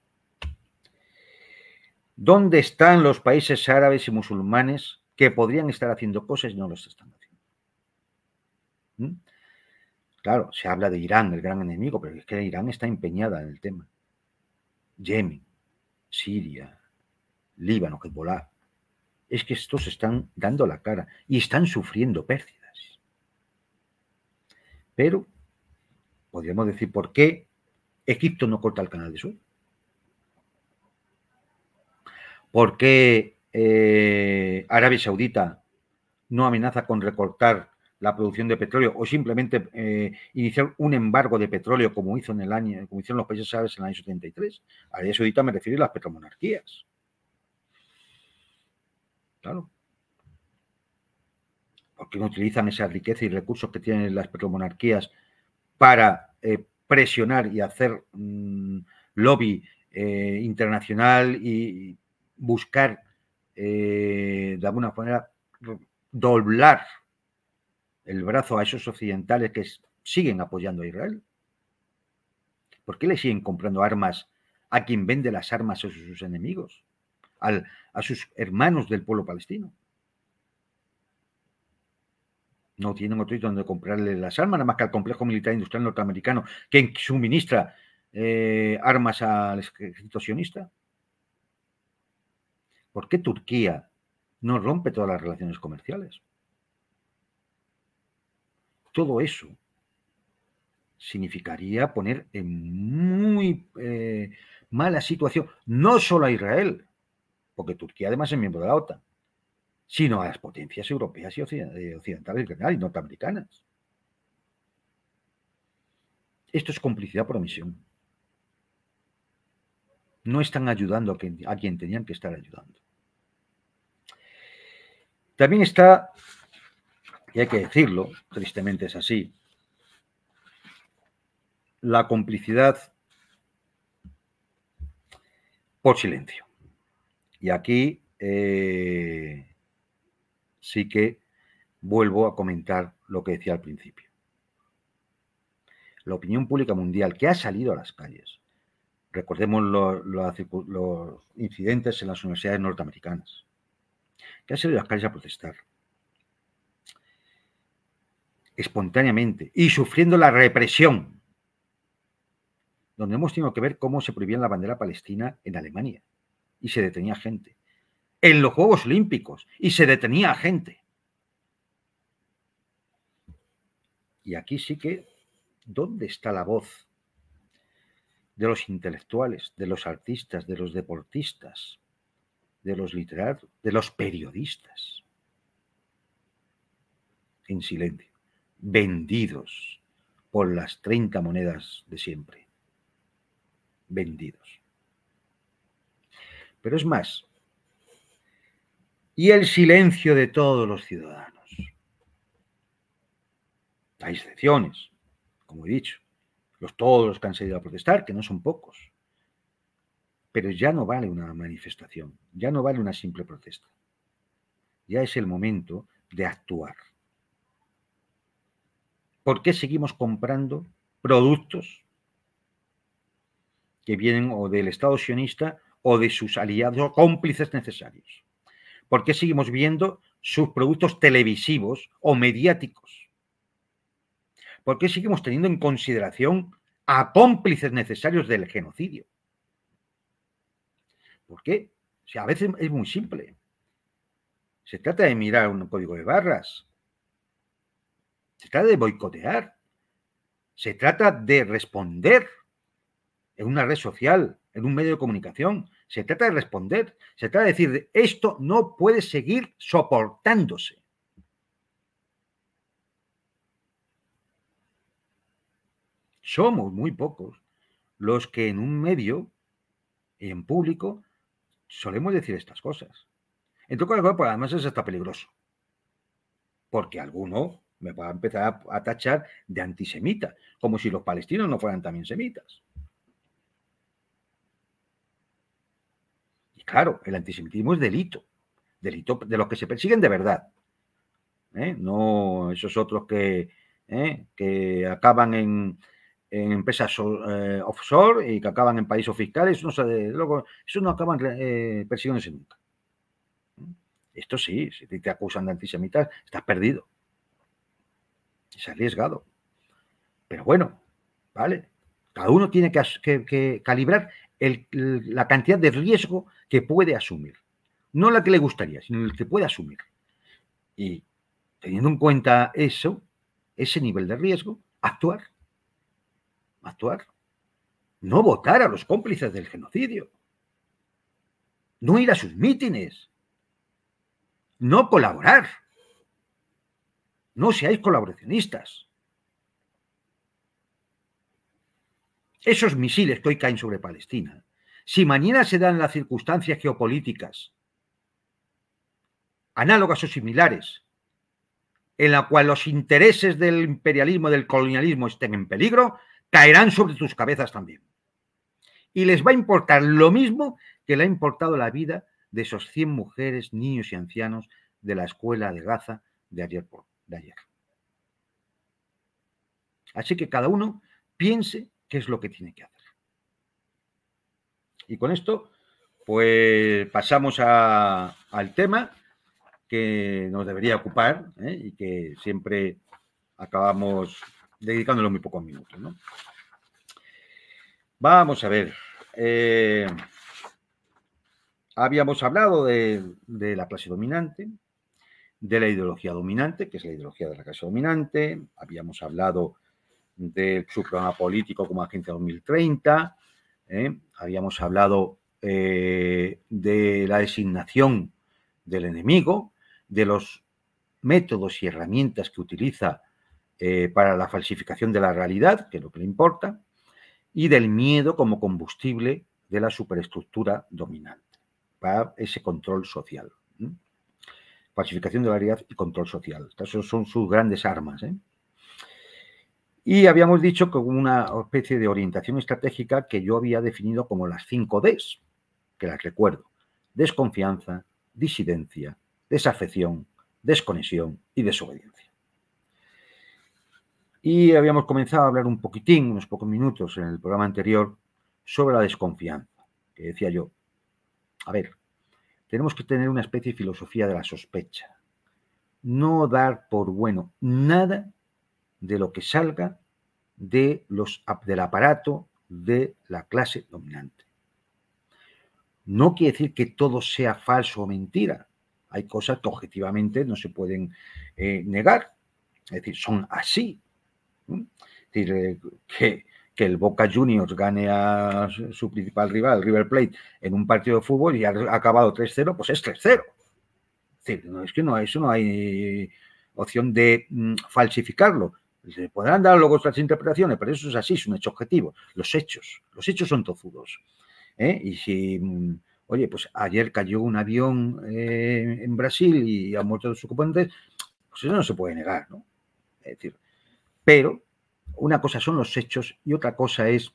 ¿dónde están los países árabes y musulmanes que podrían estar haciendo cosas y no los están haciendo? ¿Mm? Claro, se habla de Irán, el gran enemigo, pero es que Irán está empeñada en el tema. Yemen, Siria, Líbano, Hezbollah. Es que estos están dando la cara y están sufriendo pérdidas. Pero podríamos decir por qué Egipto no corta el canal de Sur. ¿Por qué eh, Arabia Saudita no amenaza con recortar la producción de petróleo o simplemente eh, iniciar un embargo de petróleo como hizo en el año, como hicieron los países árabes en el año 73. Arabia Saudita me refiero a las petromonarquías. Claro por no utilizan esa riqueza y recursos que tienen las petromonarquías para eh, presionar y hacer mm, lobby eh, internacional y buscar eh, de alguna manera doblar el brazo a esos occidentales que siguen apoyando a Israel? ¿Por qué le siguen comprando armas a quien vende las armas a sus enemigos, a sus hermanos del pueblo palestino? no tienen otro sitio donde comprarle las armas, nada más que al complejo militar industrial norteamericano, que suministra eh, armas al ejército sionista. ¿Por qué Turquía no rompe todas las relaciones comerciales? Todo eso significaría poner en muy eh, mala situación no solo a Israel, porque Turquía además es miembro de la OTAN, sino a las potencias europeas y eh, occidentales en y norteamericanas. Esto es complicidad por omisión. No están ayudando a quien tenían que estar ayudando. También está, y hay que decirlo, tristemente es así, la complicidad por silencio. Y aquí eh, Así que vuelvo a comentar lo que decía al principio. La opinión pública mundial que ha salido a las calles, recordemos los, los incidentes en las universidades norteamericanas, que ha salido a las calles a protestar espontáneamente y sufriendo la represión, donde hemos tenido que ver cómo se prohibía la bandera palestina en Alemania y se detenía gente en los Juegos Olímpicos y se detenía a gente. Y aquí sí que, ¿dónde está la voz de los intelectuales, de los artistas, de los deportistas, de los literatos, de los periodistas? En silencio, vendidos por las 30 monedas de siempre. Vendidos. Pero es más, y el silencio de todos los ciudadanos. Hay excepciones, como he dicho, los, todos los que han salido a protestar, que no son pocos. Pero ya no vale una manifestación, ya no vale una simple protesta. Ya es el momento de actuar. ¿Por qué seguimos comprando productos que vienen o del Estado sionista o de sus aliados o cómplices necesarios? ¿Por qué seguimos viendo sus productos televisivos o mediáticos? ¿Por qué seguimos teniendo en consideración a cómplices necesarios del genocidio? ¿Por qué? a veces es muy simple. Se trata de mirar un código de barras. Se trata de boicotear. Se trata de responder en una red social, en un medio de comunicación se trata de responder, se trata de decir, esto no puede seguir soportándose. Somos muy pocos los que en un medio, en público, solemos decir estas cosas. Entonces, pues, además es está peligroso, porque alguno me va a empezar a tachar de antisemita, como si los palestinos no fueran también semitas. Claro, el antisemitismo es delito, delito de los que se persiguen de verdad. ¿eh? No esos otros que, ¿eh? que acaban en, empresas eh, offshore y que acaban en países fiscales, no luego, eso no acaban persiguiéndose nunca. Esto sí, si te acusan de antisemitas, estás perdido. Es arriesgado. Pero bueno, ¿vale? Cada uno tiene que calibrar la cantidad de riesgo que puede asumir. No la que le gustaría, sino el que puede asumir. Y teniendo en cuenta eso, ese nivel de riesgo, actuar. Actuar. No votar a los cómplices del genocidio. No ir a sus mítines. No colaborar. No seáis colaboracionistas. esos misiles que hoy caen sobre Palestina, si mañana se dan las circunstancias geopolíticas análogas o similares, en la cual los intereses del imperialismo, del colonialismo estén en peligro, caerán sobre sus cabezas también. Y les va a importar lo mismo que le ha importado la vida de esos 100 mujeres, niños y ancianos de la escuela de Gaza de ayer. de ayer. Así que cada uno piense qué es lo que tiene que hacer. Y con esto, pues pasamos al tema que nos debería ocupar ¿eh? y que siempre acabamos dedicándolo muy pocos minutos. Vamos a ver. Eh, habíamos hablado de, la clase dominante, de la ideología dominante, que es la ideología de la clase dominante. Habíamos hablado de su programa político como Agencia 2030. ¿eh? Habíamos hablado eh, de la designación del enemigo, de los métodos y herramientas que utiliza eh, para la falsificación de la realidad, que es lo que le importa, y del miedo como combustible de la superestructura dominante, para ese control social. Falsificación de la realidad y control social. Estas son sus grandes armas. Y habíamos dicho que una especie de orientación estratégica que yo había definido como las cinco D que las recuerdo. Desconfianza, disidencia, desafección, desconexión y desobediencia. Y habíamos comenzado a hablar un poquitín, unos pocos minutos en el programa anterior, sobre la desconfianza, que decía yo, a ver, tenemos que tener una especie de filosofía de la sospecha, no dar por bueno nada de lo que salga de los, del aparato de la clase dominante. No quiere decir que todo sea falso o mentira. Hay cosas que objetivamente no se pueden eh, negar. Es decir, son así. Es decir, eh, que, el Boca Juniors gane a su principal rival, River Plate, en un partido de fútbol y ha acabado 3-0, pues es 3-0. Es decir, no, es que no, eso no hay eh, opción de mm, falsificarlo se podrán dar luego otras interpretaciones, pero eso es así, es un hecho objetivo. Los hechos, los hechos son tozudos. ¿eh? Y si, mm, oye, pues ayer cayó un avión eh, en Brasil y han muerto sus ocupantes, pues eso no se puede negar, ¿no? Es decir, pero una cosa son los hechos y otra cosa es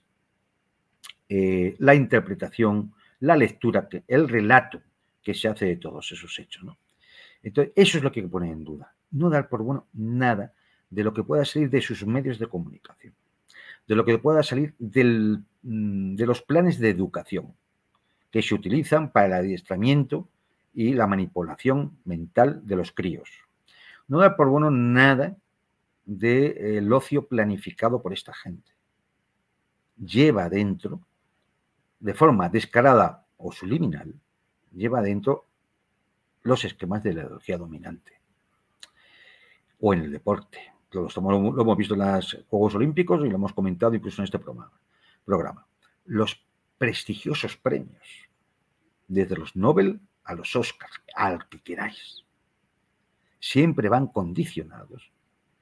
eh, la interpretación, la lectura, el relato que se hace de todos esos hechos, ¿no? Entonces, eso es lo que pone en duda. No dar por bueno nada de lo que pueda salir de sus medios de comunicación, de lo que pueda salir mm, de los planes de educación que se utilizan para el adiestramiento y la manipulación mental de los críos. No da por bueno nada del eh, ocio planificado por esta gente. Lleva dentro, de forma descarada o subliminal, lleva dentro los esquemas de la ideología dominante o en el deporte lo, hemos visto en los Juegos Olímpicos y lo hemos comentado incluso en este programa. Los prestigiosos premios, desde los Nobel a los Oscars, al que queráis, siempre van condicionados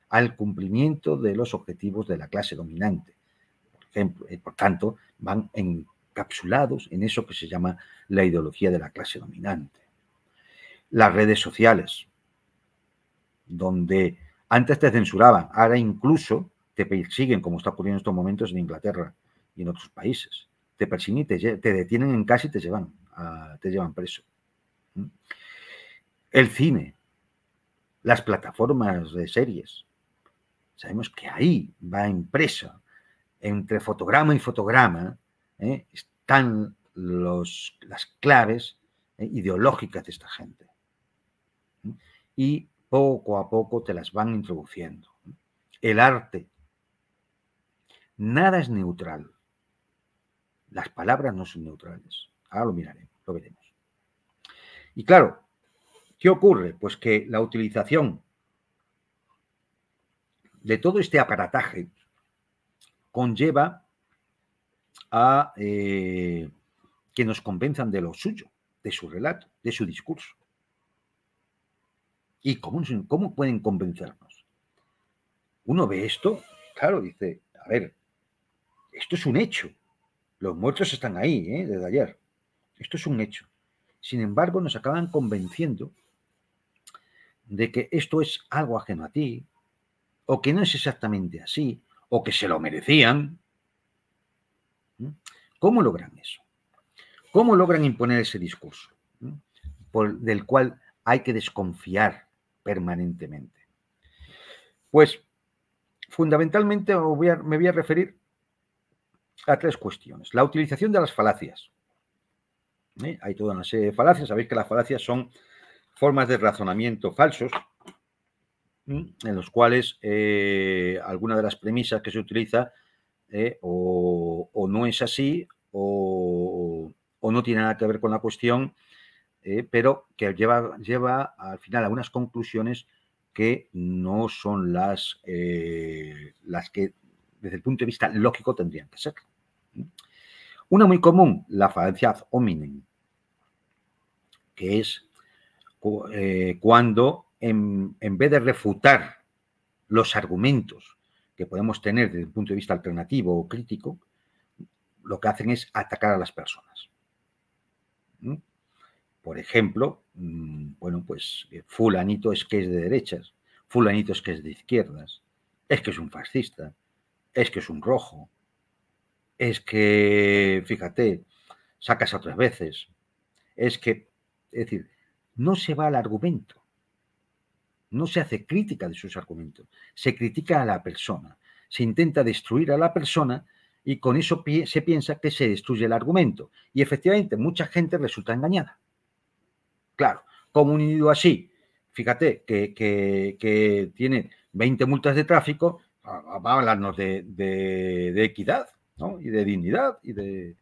al cumplimiento de los objetivos de la clase dominante. por eh, tanto, van encapsulados en eso que se llama la ideología de la clase dominante. Las redes sociales, donde antes te censuraban, ahora incluso te persiguen, como está ocurriendo en estos momentos en Inglaterra y en otros países. Te persiguen te, detienen en casa y te llevan, te llevan preso. ¿Mm? El cine, las plataformas de series. Sabemos que ahí va impresa, entre fotograma y fotograma, ¿eh? están las claves ¿eh? ideológicas de esta gente. ¿Mm? Y poco a poco te las van introduciendo. El arte. Nada es neutral. Las palabras no son neutrales. Ahora lo miraremos, lo veremos. Y claro, ¿qué ocurre? Pues que la utilización de todo este aparataje conlleva a eh, que nos convenzan de lo suyo, de su relato, de su discurso. ¿Y cómo, pueden convencernos? Uno ve esto, claro, dice, a ver, esto es un hecho. Los muertos están ahí, ¿eh? desde ayer. Esto es un hecho. Sin embargo, nos acaban convenciendo de que esto es algo ajeno a ti, o que no es exactamente así, o que se lo merecían. ¿Mm? ¿Cómo logran eso? ¿Cómo logran imponer ese discurso ¿Mm? por, del cual hay que desconfiar permanentemente. Pues fundamentalmente me voy a referir a tres cuestiones. La utilización de las falacias. ¿Eh? Hay toda una serie de falacias. Sabéis que las falacias son formas de razonamiento falsos en los cuales eh, alguna de las premisas que se utiliza ¿eh? o, no es así o, o, no tiene nada que ver con la cuestión eh, pero que lleva, lleva al final a unas conclusiones que no son las, eh, las que desde el punto de vista lógico tendrían que ser. Una muy común, la falencia ad hominem, que es eh, cuando en, vez de refutar los argumentos que podemos tener desde el punto de vista alternativo o crítico, lo que hacen es atacar a las personas. Por ejemplo, mm, bueno, pues eh, fulanito es que es de derechas, fulanito es que es de izquierdas, es que es un fascista, es que es un rojo, es que, fíjate, sacas otras veces, es que, es decir, no se va al argumento, no se hace crítica de sus argumentos, se critica a la persona, se intenta destruir a la persona y con eso se piensa que se destruye el argumento. Y efectivamente, mucha gente resulta engañada claro, como un individuo así, fíjate, que, tiene 20 multas de tráfico, va a hablarnos de, equidad, Y de dignidad y de...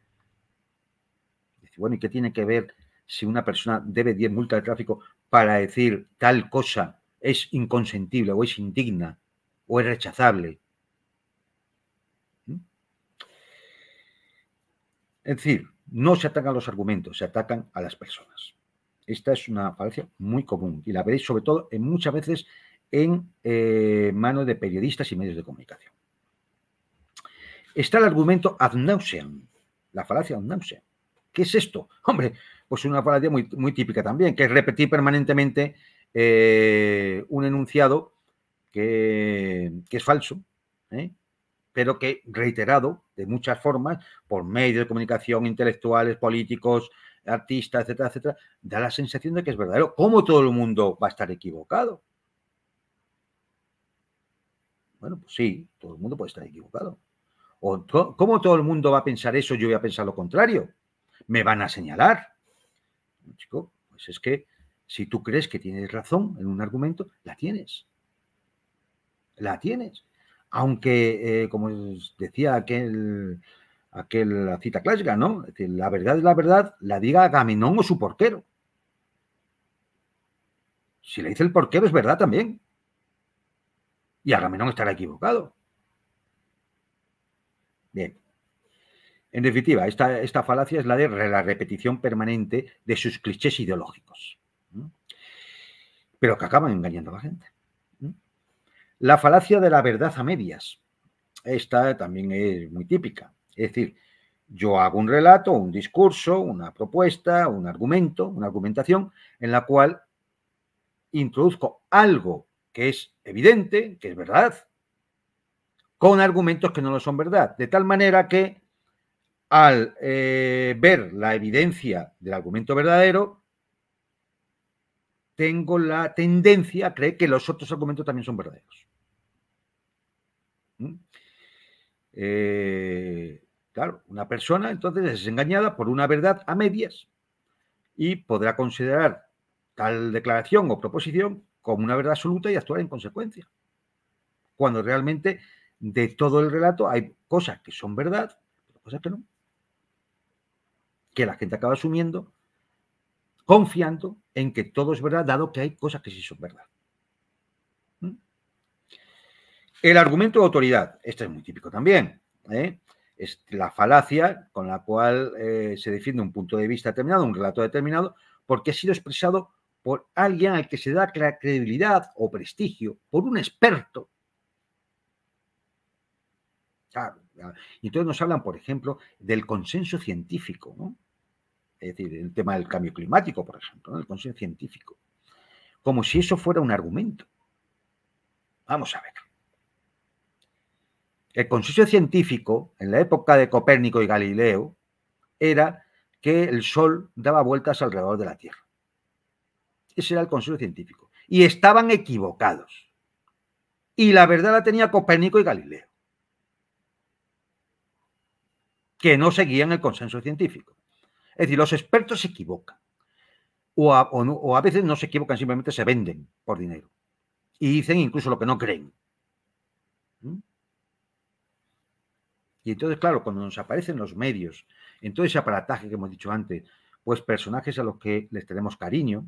Bueno, ¿y qué tiene que ver si una persona debe 10 multas de tráfico para decir tal cosa es inconsentible o es indigna o es rechazable? ¿Mm? Es decir, no se atacan los argumentos, se atacan a las personas. Esta es una falacia muy común y la veréis sobre todo muchas veces en eh, manos de periodistas y medios de comunicación. Está el argumento ad nauseam, la falacia ad nauseam. ¿Qué es esto? Hombre, pues una falacia muy, típica también, que es repetir permanentemente eh, un enunciado que, es falso, ¿eh? pero que reiterado de muchas formas por medios de comunicación, intelectuales, políticos, artista, etcétera, etcétera, da la sensación de que es verdadero. ¿Cómo todo el mundo va a estar equivocado? Bueno, pues sí, todo el mundo puede estar equivocado. ¿Cómo todo el mundo va a pensar eso? Yo voy a pensar lo contrario. Me van a señalar. chico, pues es que si tú crees que tienes razón en un argumento, la tienes. La tienes. Aunque, eh, como decía aquel aquella cita clásica, ¿no? la verdad es la verdad, la diga Agamenón o su portero. Si le dice el porquero es verdad también. Y Agamenón estará equivocado. Bien. En definitiva, esta, esta falacia es la de la repetición permanente de sus clichés ideológicos, pero que acaban engañando a la gente. La falacia de la verdad a medias. Esta también es muy típica. Es decir, yo hago un relato, un discurso, una propuesta, un argumento, una argumentación en la cual introduzco algo que es evidente, que es verdad, con argumentos que no lo son verdad, de tal manera que al eh, ver la evidencia del argumento verdadero, tengo la tendencia a creer que los otros argumentos también son verdaderos. ¿Mm? Eh, Claro, una persona entonces es engañada por una verdad a medias y podrá considerar tal declaración o proposición como una verdad absoluta y actuar en consecuencia. Cuando realmente de todo el relato hay cosas que son verdad, pero cosas que no. Que la gente acaba asumiendo, confiando en que todo es verdad, dado que hay cosas que sí son verdad. ¿Mm? El argumento de autoridad, este es muy típico también. ¿eh? es la falacia con la cual eh, se defiende un punto de vista determinado, un relato determinado, porque ha sido expresado por alguien al que se da credibilidad o prestigio, por un experto. Y entonces nos hablan, por ejemplo, del consenso científico, ¿no? es decir, el tema del cambio climático, por ejemplo, el consenso científico, como si eso fuera un argumento. Vamos a ver el consenso científico en la época de Copérnico y Galileo era que el Sol daba vueltas alrededor de la Tierra. Ese era el consenso científico. Y estaban equivocados. Y la verdad la tenía Copérnico y Galileo, que no seguían el consenso científico. Es decir, los expertos se equivocan. O a, veces no se equivocan, simplemente se venden por dinero. Y dicen incluso lo que no creen. ¿Mm? Y entonces, claro, cuando nos aparecen los medios, en todo ese aparataje que hemos dicho antes, pues personajes a los que les tenemos cariño,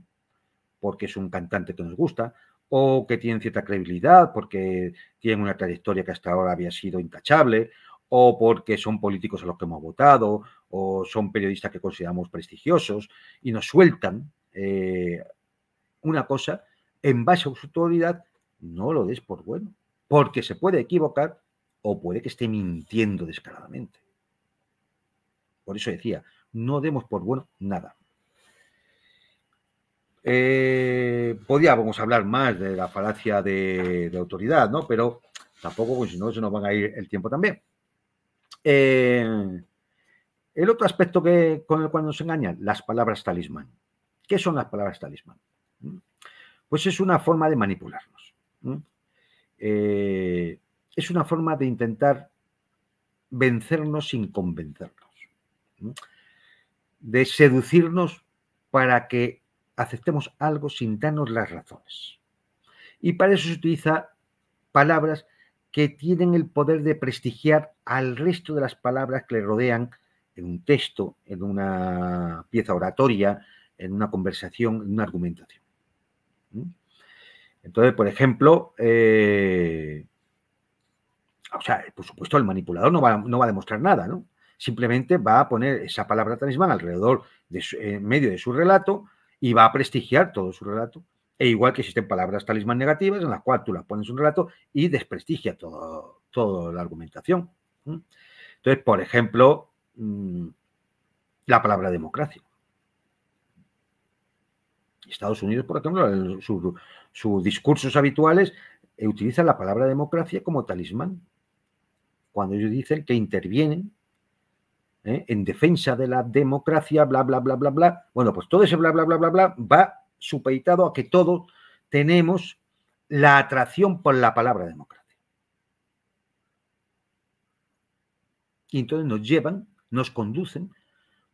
porque es un cantante que nos gusta, o que tienen cierta credibilidad, porque tienen una trayectoria que hasta ahora había sido intachable, o porque son políticos a los que hemos votado, o son periodistas que consideramos prestigiosos, y nos sueltan eh, una cosa en base a su autoridad, no lo des por bueno, porque se puede equivocar o puede que esté mintiendo descaradamente. Por eso decía, no demos por bueno nada. Eh, Podríamos hablar más de la falacia de, autoridad, ¿no? Pero tampoco, pues, si no, se nos van a ir el tiempo también. Eh, el otro aspecto que, con el cual nos engañan, las palabras talismán. ¿Qué son las palabras talismán? ¿Mm? Pues es una forma de manipularnos. ¿Mm? Eh, es una forma de intentar vencernos sin convencernos, de seducirnos para que aceptemos algo sin darnos las razones. Y para eso se utiliza palabras que tienen el poder de prestigiar al resto de las palabras que le rodean en un texto, en una pieza oratoria, en una conversación, en una argumentación. Entonces, por ejemplo, eh, o sea, por supuesto, el manipulador no va, a demostrar nada, ¿no? Simplemente va a poner esa palabra talismán alrededor, de en medio de su relato, y va a prestigiar todo su relato. E igual que existen palabras talismán negativas, en las cuales tú las pones un relato y desprestigia toda la argumentación. Entonces, por ejemplo, mm, la palabra democracia. Estados Unidos, por ejemplo, en sus, discursos habituales eh, utiliza la palabra democracia como talismán cuando ellos dicen que intervienen ¿eh? en defensa de la democracia, bla, bla, bla, bla, bla. Bueno, pues todo ese bla, bla, bla, bla, bla va supeitado a que todos tenemos la atracción por la palabra democracia. Y entonces nos llevan, nos conducen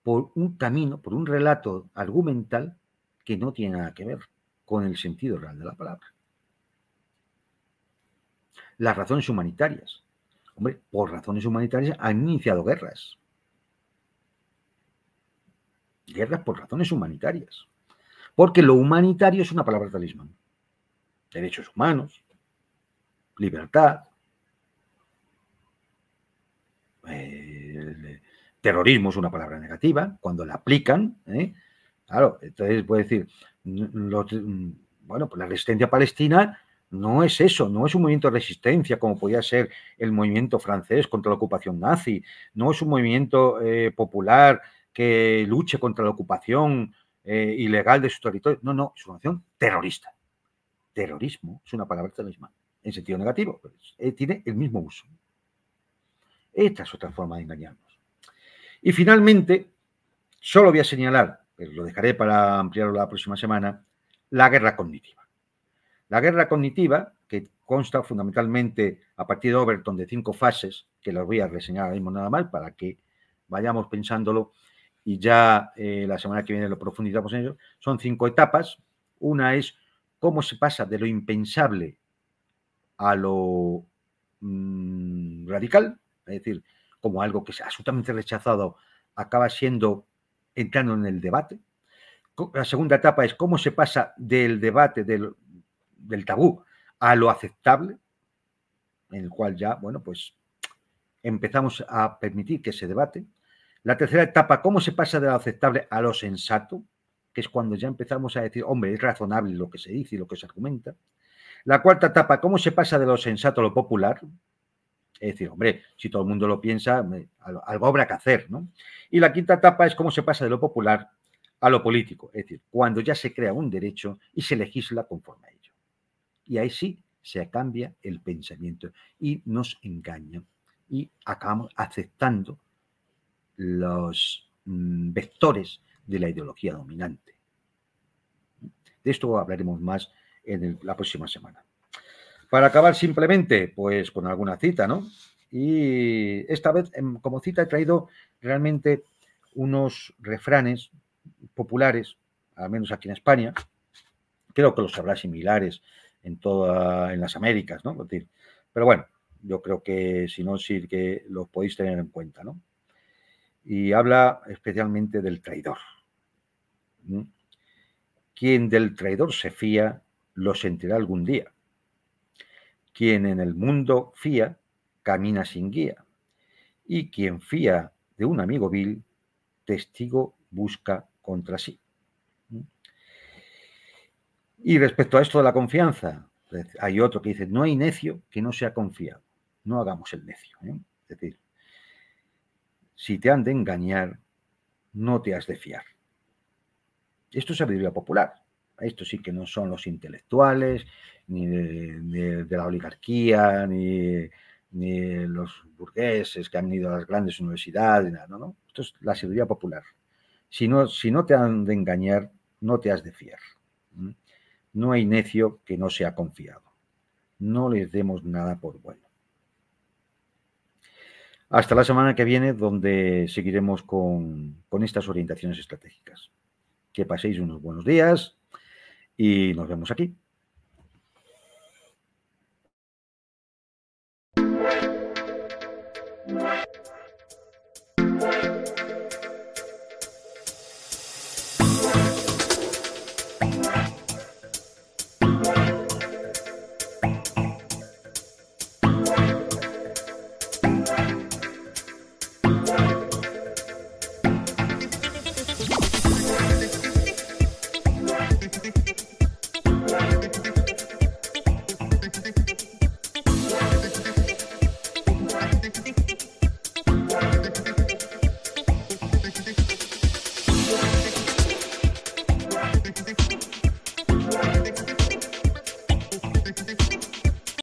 por un camino, por un relato argumental que no tiene nada que ver con el sentido real de la palabra. Las razones humanitarias, hombre, por razones humanitarias han iniciado guerras. Guerras por razones humanitarias. Porque lo humanitario es una palabra talismán. Derechos humanos, libertad, eh, terrorismo es una palabra negativa, cuando la aplican, ¿eh? claro, entonces puede decir, mm, bueno, pues la resistencia palestina no es eso, no es un movimiento de resistencia como podía ser el movimiento francés contra la ocupación nazi, no es un movimiento eh, popular que luche contra la ocupación eh, ilegal de su territorio, no, no, es una acción terrorista. Terrorismo es una palabra misma, en sentido negativo, pero eh, tiene el mismo uso. Esta es otra forma de engañarnos. Y finalmente, solo voy a señalar, pero lo dejaré para ampliarlo la próxima semana, la guerra cognitiva. La guerra cognitiva, que consta fundamentalmente a partir de Overton de cinco fases, que las voy a reseñar ahora mismo nada mal para que vayamos pensándolo y ya eh, la semana que viene lo profundizamos en ello, son cinco etapas. Una es cómo se pasa de lo impensable a lo mm, radical, es decir, como algo que es absolutamente rechazado, acaba siendo entrando en el debate. La segunda etapa es cómo se pasa del debate, del, del tabú a lo aceptable, en el cual ya, bueno, pues empezamos a permitir que se debate. La tercera etapa, cómo se pasa de lo aceptable a lo sensato, que es cuando ya empezamos a decir, hombre, es razonable lo que se dice y lo que se argumenta. La cuarta etapa, cómo se pasa de lo sensato a lo popular. Es decir, hombre, si todo el mundo lo piensa, algo habrá que hacer, ¿no? Y la quinta etapa es cómo se pasa de lo popular a lo político, es decir, cuando ya se crea un derecho y se legisla conforme a ello. Y ahí sí se cambia el pensamiento y nos engaña. Y acabamos aceptando los mm, vectores de la ideología dominante. De esto hablaremos más en la próxima semana. Para acabar simplemente, pues con alguna cita, ¿no? Y esta vez em, como cita he traído realmente unos refranes populares, al menos aquí en España, creo que los habrá similares en todas, en las Américas, ¿no? pero bueno, yo creo que si no, sí que lo podéis tener en cuenta, ¿no? Y habla especialmente del traidor. Quien del traidor se fía, lo sentirá algún día. Quien en el mundo fía, camina sin guía. Y quien fía de un amigo vil, testigo busca contra sí. Y respecto a esto de la confianza, pues, hay otro que dice, no hay necio que no sea confiado. No hagamos el necio. ¿eh? Es decir, si te han de engañar, no te has de fiar. Esto es sabiduría popular. Esto sí que no son los intelectuales, ni de, la oligarquía, ni, los burgueses que han ido a las grandes universidades, no, Esto es la sabiduría popular. Si no, si no te han de engañar, no te has de fiar. No hay necio que no sea confiado. No les demos nada por bueno. Hasta la semana que viene, donde seguiremos con, con estas orientaciones estratégicas. Que paséis unos buenos días y nos vemos aquí.